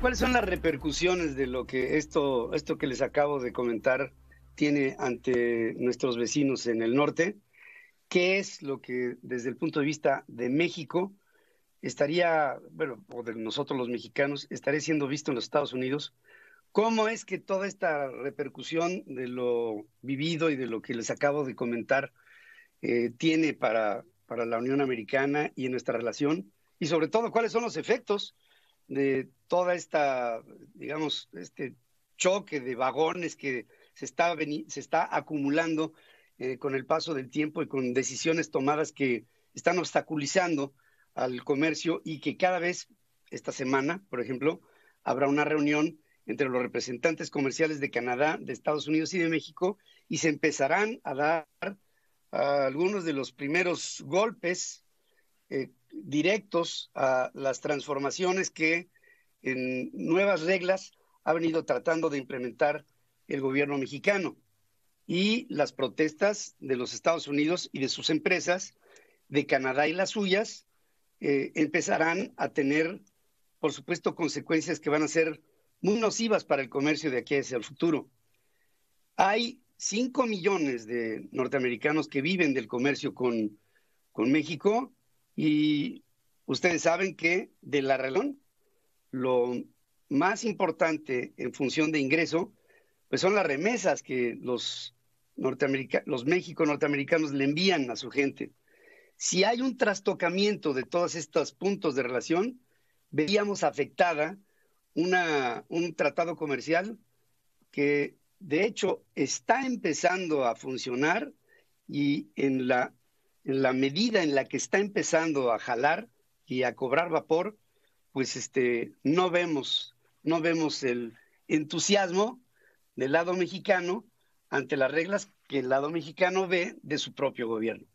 ¿Cuáles son las repercusiones de lo que esto, que les acabo de comentar tiene ante nuestros vecinos en el norte? ¿Qué es lo que desde el punto de vista de México estaría, bueno, o de nosotros los mexicanos, estaría siendo visto en los Estados Unidos? ¿Cómo es que toda esta repercusión de lo vivido y de lo que les acabo de comentar eh, tiene para, para la Unión Americana y en nuestra relación? Y sobre todo, ¿cuáles son los efectos? de toda esta, digamos, este choque de vagones que se está, se está acumulando eh, con el paso del tiempo y con decisiones tomadas que están obstaculizando al comercio y que cada vez, esta semana, por ejemplo, habrá una reunión entre los representantes comerciales de Canadá, de Estados Unidos y de México, y se empezarán a dar algunos de los primeros golpes eh, directos a las transformaciones que en nuevas reglas ha venido tratando de implementar el gobierno mexicano y las protestas de los Estados Unidos y de sus empresas, de Canadá y las suyas, eh, empezarán a tener, por supuesto, consecuencias que van a ser muy nocivas para el comercio de aquí hacia el futuro. Hay 5 millones de norteamericanos que viven del comercio con, con México y ustedes saben que de la relón lo más importante en función de ingreso, pues son las remesas que los, norteamericanos, los México norteamericanos le envían a su gente. Si hay un trastocamiento de todos estos puntos de relación, veríamos afectada una, un tratado comercial que de hecho está empezando a funcionar y en la en la medida en la que está empezando a jalar y a cobrar vapor, pues este, no vemos, no vemos el entusiasmo del lado mexicano ante las reglas que el lado mexicano ve de su propio gobierno.